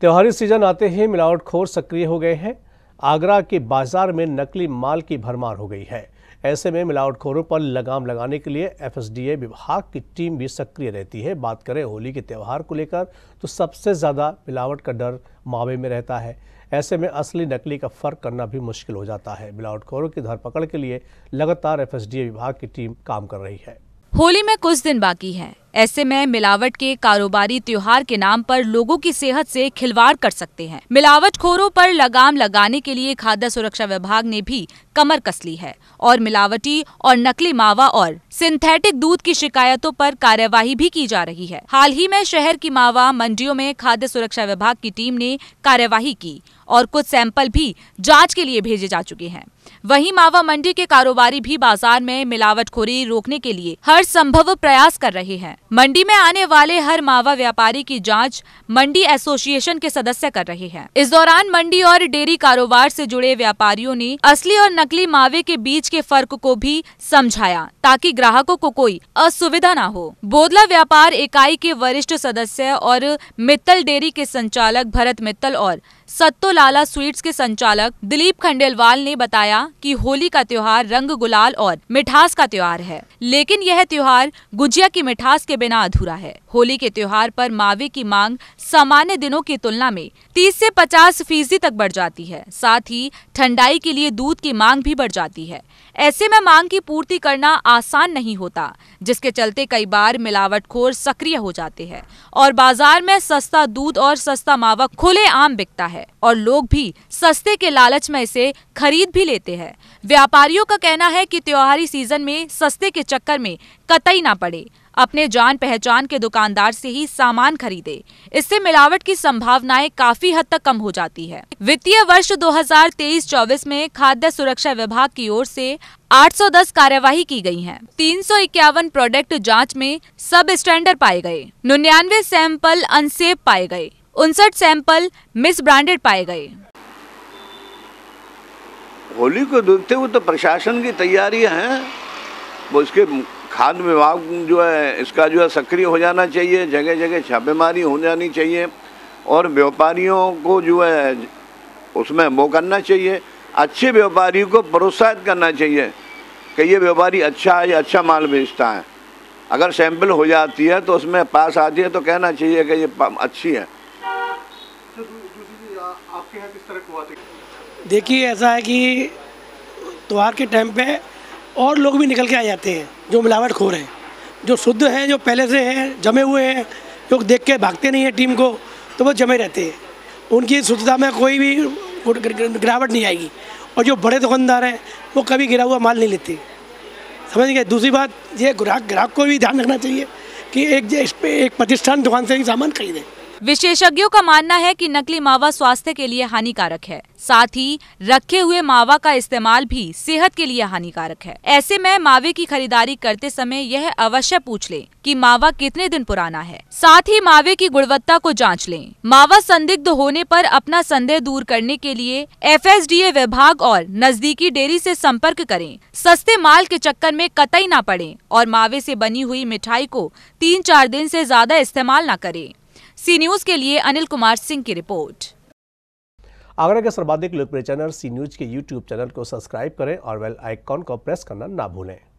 त्योहारी सीजन आते ही मिलावटखोर सक्रिय हो गए हैं आगरा के बाजार में नकली माल की भरमार हो गई है ऐसे में मिलावटखोरों पर लगाम लगाने के लिए एफएसडीए विभाग की टीम भी सक्रिय रहती है बात करें होली के त्यौहार को लेकर तो सबसे ज़्यादा मिलावट का डर मावे में रहता है ऐसे में असली नकली का फर्क करना भी मुश्किल हो जाता है मिलावटखोरों की धरपकड़ के लिए लगातार एफएसडीए विभाग की टीम काम कर रही है होली में कुछ दिन बाकी है ऐसे में मिलावट के कारोबारी त्योहार के नाम पर लोगों की सेहत से खिलवाड़ कर सकते हैं मिलावट खोरों पर लगाम लगाने के लिए खाद्य सुरक्षा विभाग ने भी कमर कस ली है और मिलावटी और नकली मावा और सिंथेटिक दूध की शिकायतों पर कार्यवाही भी की जा रही है हाल ही में शहर की मावा मंडियों में खाद्य सुरक्षा विभाग की टीम ने कार्यवाही की और कुछ सैंपल भी जांच के लिए भेजे जा चुके हैं वहीं मावा मंडी के कारोबारी भी बाजार में मिलावटखोरी रोकने के लिए हर संभव प्रयास कर रहे हैं मंडी में आने वाले हर मावा व्यापारी की जांच मंडी एसोसिएशन के सदस्य कर रहे हैं इस दौरान मंडी और डेयरी कारोबार से जुड़े व्यापारियों ने असली और नकली मावे के बीच के फर्क को भी समझाया ताकि ग्राहकों को कोई असुविधा न हो बोदला व्यापार इकाई के वरिष्ठ सदस्य और मित्तल डेयरी के संचालक भरत मित्तल और सत्तो लाला स्वीट्स के संचालक दिलीप खंडेलवाल ने बताया कि होली का त्योहार रंग गुलाल और मिठास का त्योहार है लेकिन यह त्योहार गुजिया की मिठास के बिना अधूरा है होली के त्योहार पर मावे की मांग सामान्य दिनों की तुलना में 30 से 50 फीसदी तक बढ़ जाती है साथ ही ठंडाई के लिए दूध की मांग भी बढ़ जाती है ऐसे में मांग की पूर्ति करना आसान नहीं होता जिसके चलते कई बार मिलावटखोर सक्रिय हो जाते हैं और बाजार में सस्ता दूध और सस्ता मावा खुले आम बिकता है और लोग भी सस्ते के लालच में इसे खरीद भी लेते हैं व्यापारियों का कहना है कि त्योहारी सीजन में सस्ते के चक्कर में कतई ना पड़े अपने जान पहचान के दुकानदार से ही सामान खरीदे इससे मिलावट की संभावनाएं काफी हद तक कम हो जाती है वित्तीय वर्ष 2023-24 में खाद्य सुरक्षा विभाग की ओर से 810 कार्यवाही की गई है तीन प्रोडक्ट जांच में सब स्टैंडर्ड पाए गए निन्यानवे सैंपल अनसेफ पाए गए उनसठ सैंपल मिस ब्रांडेड पाए गए होली को देखते हुए तो प्रशासन की तैयारियां हैं वो इसके खाद्य विभाग जो है इसका जो है सक्रिय हो जाना चाहिए जगह जगह छापेमारी हो जानी चाहिए और व्यापारियों को जो है उसमें वो करना चाहिए अच्छे व्यापारी को प्रोत्साहित करना चाहिए कि ये व्यापारी अच्छा है अच्छा माल बेचता है अगर सैंपल हो जाती है तो उसमें पास आती है तो कहना चाहिए कि ये अच्छी है देखिए ऐसा है कि त्यौहार के टाइम पे और लोग भी निकल के आ जाते हैं जो मिलावट खो रहे हैं जो शुद्ध हैं जो पहले से हैं जमे हुए हैं लोग देख के भागते नहीं हैं टीम को तो वो जमे रहते हैं उनकी शुद्धता में कोई भी गिरावट नहीं आएगी और जो बड़े दुकानदार हैं वो कभी गिरा हुआ माल नहीं लेते समझ गए दूसरी बात ये ग्राहक ग्राहक को भी ध्यान रखना चाहिए कि एक इस पर एक प्रतिष्ठान दुकान से ही सामान खरीदें विशेषज्ञों का मानना है कि नकली मावा स्वास्थ्य के लिए हानिकारक है साथ ही रखे हुए मावा का इस्तेमाल भी सेहत के लिए हानिकारक है ऐसे में मावे की खरीदारी करते समय यह अवश्य पूछ लें कि मावा कितने दिन पुराना है साथ ही मावे की गुणवत्ता को जांच लें। मावा संदिग्ध होने पर अपना संदेह दूर करने के लिए एफ विभाग और नजदीकी डेयरी ऐसी संपर्क करे सस्ते माल के चक्कर में कतई न पड़े और मावे ऐसी बनी हुई मिठाई को तीन चार दिन ऐसी ज्यादा इस्तेमाल न करें सी न्यूज के लिए अनिल कुमार सिंह की रिपोर्ट आगरा के सर्वाधिक लोकप्रिय चैनल सी न्यूज के यूट्यूब चैनल को सब्सक्राइब करें और वेल आइकॉन को प्रेस करना ना भूलें